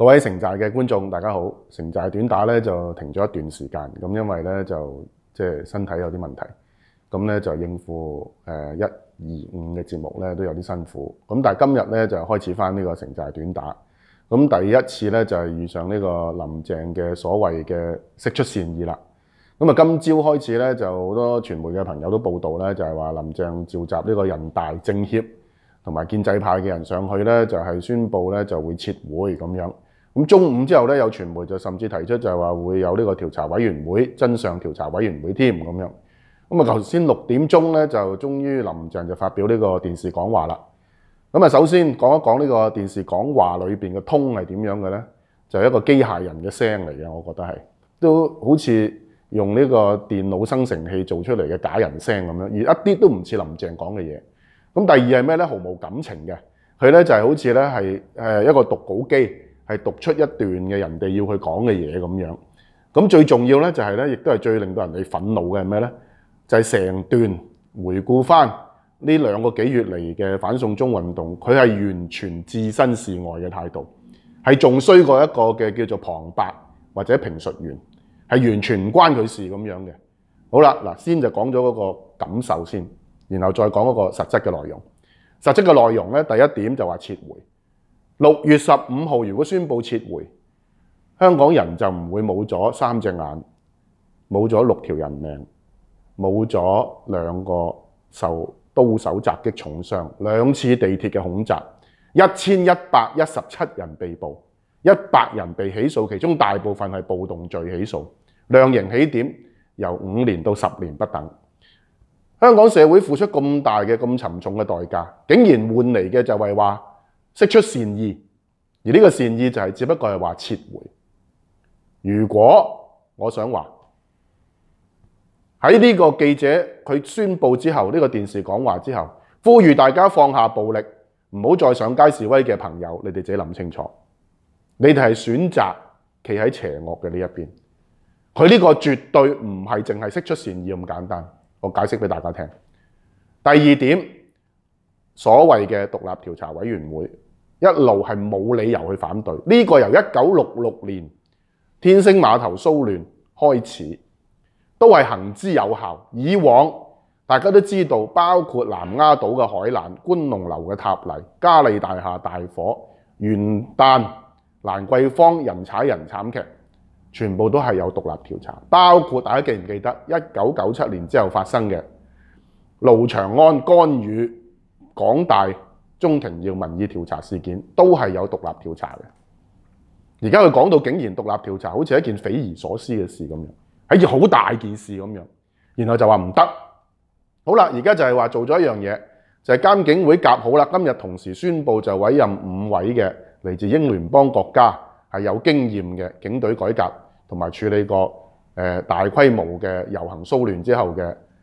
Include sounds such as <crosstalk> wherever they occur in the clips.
各位城寨嘅觀眾，大家好！城寨短打咧就停咗一段時間，咁因為咧就即係身體有啲問題，咁咧就應付誒一二五嘅節目咧都有啲辛苦。咁但係今日咧就開始翻呢個城寨短打，咁第一次咧就遇上呢個林鄭嘅所謂嘅釋出善意啦。咁啊，今朝開始咧就好多傳媒嘅朋友都報道咧，就係話林鄭召集呢個人大政協同埋建制派嘅人上去咧，就係宣布咧就會撤會咁樣。咁中午之後咧，有傳媒就甚至提出就話會有呢個調查委員會、真相調查委員會添咁樣。咁啊，頭先六點鐘咧就終於林鄭就發表呢個電視講話啦。咁啊，首先講一講呢個電視講話裏面嘅通係點樣嘅咧？就一個機械人嘅聲嚟嘅，我覺得係都好似用呢個電腦生成器做出嚟嘅假人聲咁樣，而一啲都唔似林鄭講嘅嘢。咁第二係咩咧？毫無感情嘅，佢咧就係好似咧係一個讀稿機。係讀出一段嘅人哋要去講嘅嘢咁樣，咁最重要呢就係呢亦都係最令到人哋憤怒嘅係咩呢就係成段回顧翻呢兩個幾月嚟嘅反送中運動，佢係完全置身事外嘅態度，係仲衰過一個嘅叫做旁白或者評述員，係完全唔關佢事咁樣嘅。好啦，嗱先就講咗嗰個感受先，然後再講嗰個實質嘅內容。實質嘅內容呢第一點就話撤回。六月十五号，如果宣布撤回，香港人就唔会冇咗三只眼，冇咗六条人命，冇咗两个受刀手袭击重伤，两次地铁嘅恐袭，一千一百一十七人被捕，一百人被起诉，其中大部分係暴动罪起诉，量刑起点由五年到十年不等。香港社会付出咁大嘅咁沉重嘅代价，竟然换嚟嘅就係話。釋出善意，而呢個善意就係只不過係話撤回。如果我想話喺呢個記者佢宣布之後，呢個電視講話之後，呼籲大家放下暴力，唔好再上街示威嘅朋友，你哋自己諗清楚，你哋係選擇企喺邪惡嘅呢一邊。佢呢個絕對唔係淨係釋出善意咁簡單。我解釋俾大家聽。第二點，所謂嘅獨立調查委員會一路係冇理由去反對，呢個由一九六六年天星碼頭騷亂開始，都係行之有效。以往大家都知道，包括南丫島嘅海難、觀龍樓嘅塔泥、嘉利大廈大火、元丹蘭桂坊人踩人慘劇，全部都係有獨立調查。包括大家記唔記得一九九七年之後發生嘅盧長安干預港大？中庭要民意調查事件都係有獨立調查嘅，而家佢講到竟然獨立調查，好似一件匪夷所思嘅事咁樣，係件好大件事咁樣，然後就話唔得。好啦，而家就係話做咗一樣嘢，就係監警會夾好啦。今日同時宣布就委任五位嘅嚟自英聯邦國家係有經驗嘅警隊改革同埋處理過大規模嘅遊行訴憲之後嘅。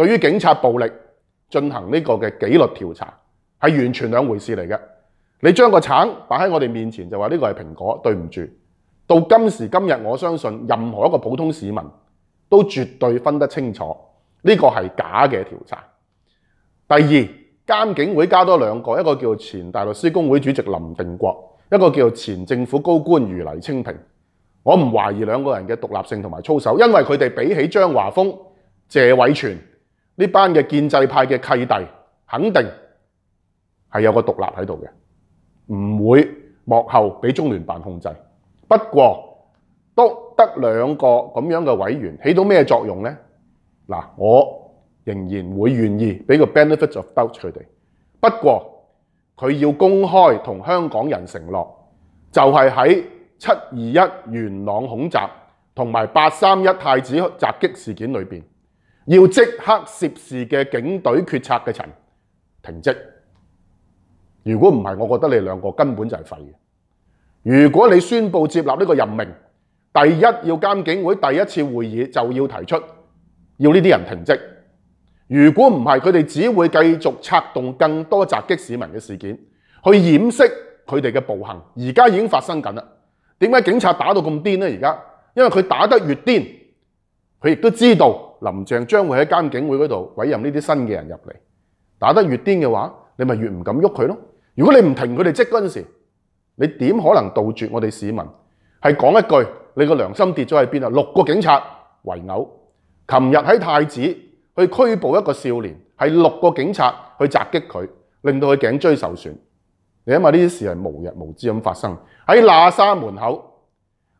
對於警察暴力進行呢個嘅紀律調查係完全兩回事嚟嘅。你將個橙擺喺我哋面前就話呢個係蘋果，對唔住。到今時今日，我相信任何一個普通市民都絕對分得清楚呢個係假嘅調查。第二監警會加多兩個，一個叫前大律師公會主席林定國，一個叫前政府高官余泥清平。我唔懷疑兩個人嘅獨立性同埋操守，因為佢哋比起張華峰、謝偉全。呢班嘅建制派嘅契弟，肯定係有個獨立喺度嘅，唔會幕後俾中聯辦控制。不過，都得兩個咁樣嘅委員起到咩作用呢？嗱，我仍然會願意俾個 benefit of doubt 佢哋。不過，佢要公開同香港人承諾，就係喺七二一元朗恐襲同埋八三一太子襲擊事件裏面。要即刻涉事嘅警队决策嘅人停职。如果唔係，我觉得你两个根本就系废。如果你宣布接纳呢个任命，第一要监警会第一次会议就要提出要呢啲人停职。如果唔係，佢哋只会继续策动更多袭击市民嘅事件，去掩饰佢哋嘅暴行。而家已经发生緊啦。點解警察打到咁癫呢？而家因为佢打得越癫。佢亦都知道林鄭將會喺監警會嗰度委任呢啲新嘅人入嚟，打得越癲嘅話，你咪越唔敢喐佢囉。如果你唔停佢哋職嗰陣時，你點可能杜絕我哋市民係講一句你個良心跌咗喺邊啊？六個警察圍毆，琴日喺太子去拘捕一個少年，係六個警察去襲擊佢，令到佢頸椎受損。你因為呢啲事係無日無之咁發生喺喇沙門口，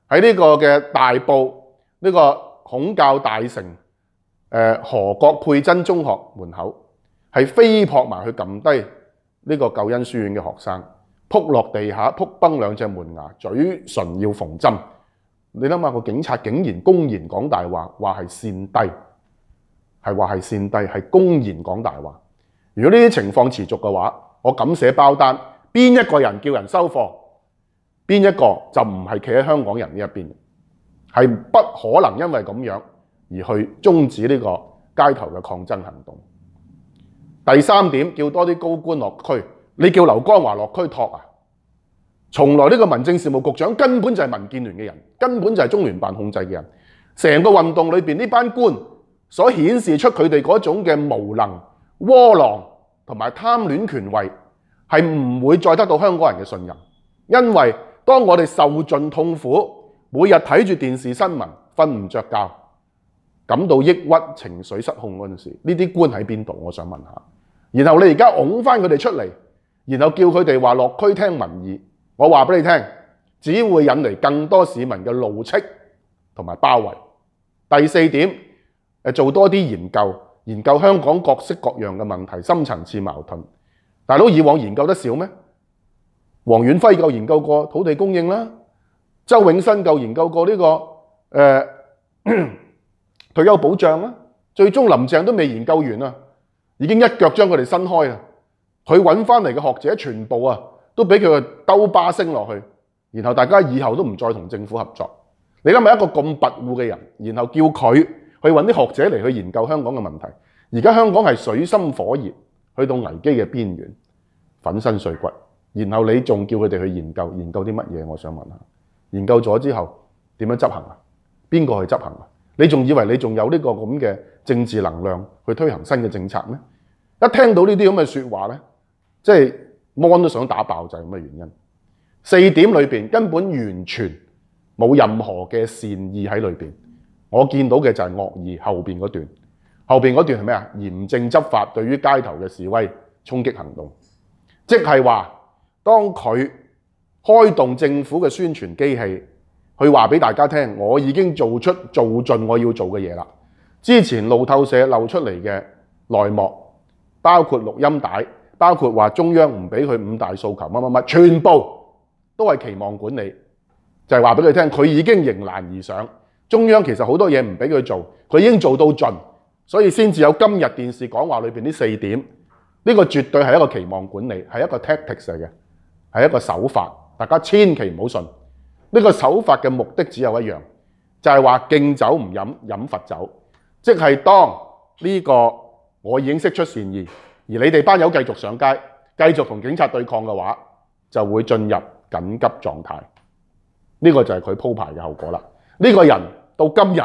喺呢個嘅大埔呢個。孔教大成河何國佩珍中學門口係飛撲埋去撳低呢個救恩書院嘅學生，撲落地下，撲崩兩隻門牙，嘴唇要縫針。你諗下，個警察竟然公然講大話，話係善低係話係善低係公然講大話。如果呢啲情況持續嘅話，我敢寫包單，邊一個人叫人收貨，邊一個就唔係企喺香港人呢一邊。係不可能因為咁樣而去終止呢個街頭嘅抗爭行動。第三點，叫多啲高官落區，你叫劉江華落區托啊！從來呢個民政事務局長根本就係民建聯嘅人，根本就係中聯辦控制嘅人。成個運動裏面呢班官所顯示出佢哋嗰種嘅無能、窩囊同埋貪戀權位，係唔會再得到香港人嘅信任。因為當我哋受盡痛苦。每日睇住電視新聞，瞓唔着覺，感到抑鬱、情緒失控嗰陣時，呢啲官喺邊度？我想問下。然後你而家拱返佢哋出嚟，然後叫佢哋話落區聽民意，我話俾你聽，只會引嚟更多市民嘅怒斥同埋包圍。第四點，做多啲研究，研究香港各式各樣嘅問題、深層次矛盾。大佬以往研究得少咩？黃遠輝夠研究過土地供應啦。周永新就研究過呢個呃 <clears throat> 退休保障啦，最終林鄭都未研究完啊，已經一腳將佢哋伸開啊，佢揾返嚟嘅學者全部啊都俾佢個兜巴聲落去，然後大家以後都唔再同政府合作。你諗咪一個咁跋扈嘅人，然後叫佢去揾啲學者嚟去研究香港嘅問題？而家香港係水深火熱，去到危機嘅邊緣，粉身碎骨，然後你仲叫佢哋去研究研究啲乜嘢？我想問下。研究咗之後點樣執行啊？邊個去執行啊？你仲以為你仲有呢個咁嘅政治能量去推行新嘅政策咩？一聽到呢啲咁嘅説話呢即係 mon 都想打爆就係咁嘅原因。四點裏面根本完全冇任何嘅善意喺裏面。我見到嘅就係惡意。後面嗰段後面嗰段係咩嚴正執法對於街頭嘅示威衝擊行動，即係話當佢。開動政府嘅宣傳機器去話俾大家聽，我已經做出做盡我要做嘅嘢啦。之前路透社漏出嚟嘅內幕，包括錄音帶，包括話中央唔俾佢五大訴求乜乜乜，全部都係期望管理，就係話俾佢聽，佢已經迎難而上。中央其實好多嘢唔俾佢做，佢已經做到盡，所以先至有今日電視講話裏面呢四點。呢個絕對係一個期望管理，係一個 tactics 嚟嘅，係一個手法。大家千祈唔好信呢個手法嘅目的只有一樣，就係話敬酒唔飲飲罰酒，即係當呢個我已經識出善意，而你哋班友繼續上街繼續同警察對抗嘅話，就會進入緊急狀態。呢個就係佢鋪排嘅後果啦。呢個人到今日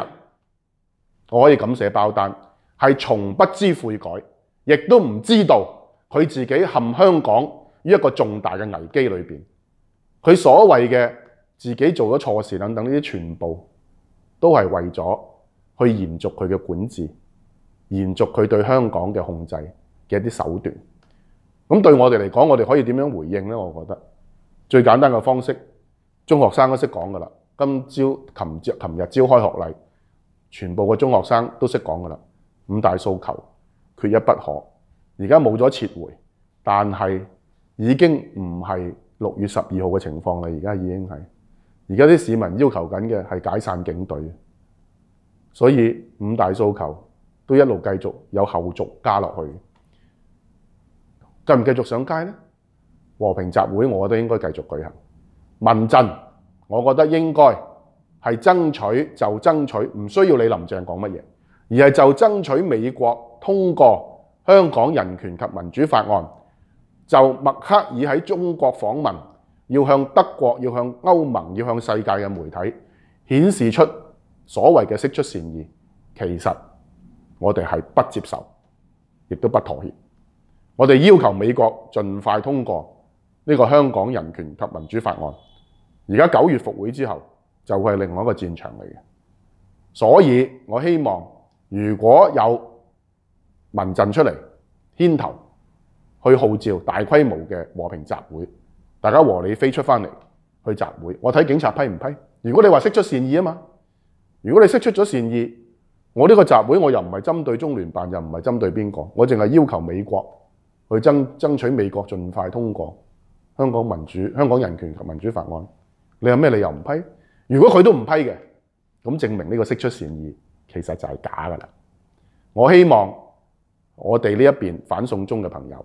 我可以咁寫包單，係從不知悔改，亦都唔知道佢自己陷香港於一個重大嘅危機裏面。佢所謂嘅自己做咗錯事等等呢啲，全部都係為咗去延續佢嘅管治，延續佢對香港嘅控制嘅一啲手段。咁對我哋嚟講，我哋可以點樣回應呢我覺得最簡單嘅方式，中學生都識講㗎喇。今朝、琴朝、琴日朝開學禮，全部嘅中學生都識講㗎喇。五大訴求，缺一不可。而家冇咗撤回，但係已經唔係。六月十二號嘅情況啦，而家已經係，而家啲市民要求緊嘅係解散警隊，所以五大訴求都一路繼續有後續加落去。繼唔繼續上街呢？和平集會我得應該繼續舉行。民陣，我覺得應該係爭取就爭取，唔需要你林鄭講乜嘢，而係就爭取美國通過香港人權及民主法案。就默克爾喺中國訪問，要向德國、要向歐盟、要向世界嘅媒體顯示出所謂嘅釋出善意，其實我哋係不接受，亦都不妥協。我哋要求美國盡快通過呢個香港人權及民主法案。而家九月復會之後，就會係另外一個戰場嚟嘅。所以我希望如果有民陣出嚟牽頭。去号召大规模嘅和平集会，大家和你飞出翻嚟去集会。我睇警察批唔批？如果你话释出善意啊嘛，如果你释出咗善意，我呢个集会我又唔系针对中联办，又唔系针对边个，我净系要求美国去争争取美国尽快通过香港民主、香港人权及民主法案。你有咩理由唔批？如果佢都唔批嘅，咁证明呢个释出善意其实就系假噶啦。我希望我哋呢一边反送中嘅朋友。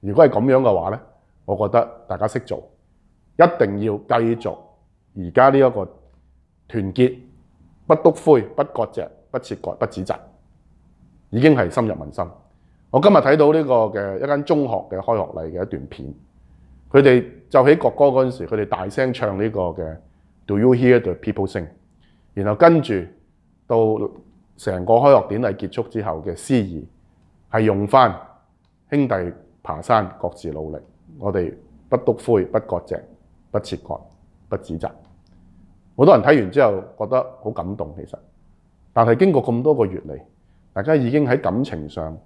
如果係咁樣嘅話呢我覺得大家識做，一定要繼續而家呢一個團結，不督灰、不割席不切割、不指責，已經係深入民心。我今日睇到呢個嘅一間中學嘅開學禮嘅一段片，佢哋就起國歌嗰陣時，佢哋大聲唱呢個嘅 Do you hear the people sing？然後跟住到成個開學典禮結束之後嘅詩意，係用翻兄弟。爬山各自努力，我哋不督灰、不割席、不切割、不指責。好多人睇完之後覺得好感動，其實，但係經過咁多個月嚟，大家已經喺感情上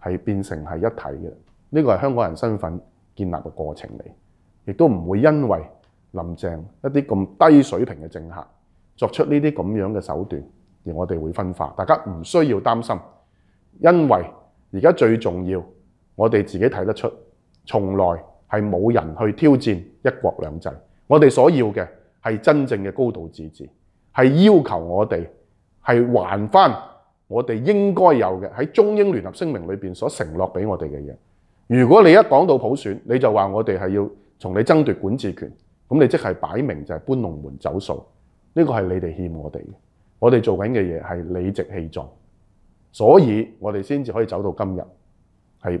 係變成係一體嘅。呢個係香港人身份建立嘅過程嚟，亦都唔會因為林鄭一啲咁低水平嘅政客作出呢啲咁樣嘅手段，而我哋會分化。大家唔需要擔心，因為而家最重要。我哋自己睇得出，從來係冇人去挑戰一國兩制。我哋所要嘅係真正嘅高度自治，係要求我哋係還返我哋應該有嘅喺中英聯合聲明裏面所承諾俾我哋嘅嘢。如果你一講到普選，你就話我哋係要從你爭奪管治權，咁你即係擺明就係搬龍門走數。呢個係你哋欠我哋嘅，我哋做緊嘅嘢係理直氣壯，所以我哋先至可以走到今日係。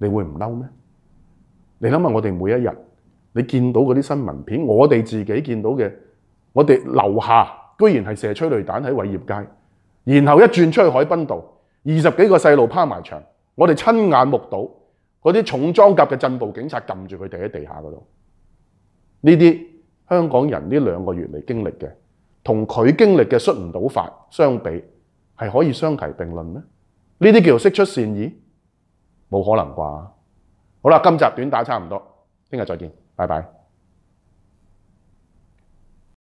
你會唔嬲咩？你諗下，我哋每一日，你見到嗰啲新聞片，我哋自己見到嘅，我哋樓下居然係射催泪彈喺偉業街，然後一轉出去海濱道，二十幾個細路趴埋牆，我哋親眼目睹嗰啲重裝甲嘅镇暴警察撳住佢哋喺地下嗰度。呢啲香港人呢兩個月嚟經歷嘅，同佢經歷嘅出唔到法相比，係可以相提並論咩？呢啲叫做释出善意。冇可能啩，好啦，今集短打差唔多，听日再见拜拜。